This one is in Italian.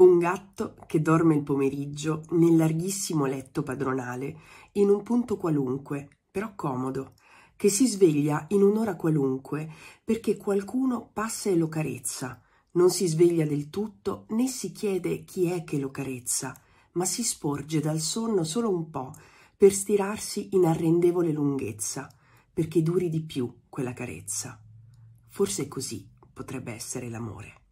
Un gatto che dorme il pomeriggio nel larghissimo letto padronale, in un punto qualunque, però comodo, che si sveglia in un'ora qualunque perché qualcuno passa e lo carezza. Non si sveglia del tutto né si chiede chi è che lo carezza, ma si sporge dal sonno solo un po' per stirarsi in arrendevole lunghezza, perché duri di più quella carezza. Forse così potrebbe essere l'amore.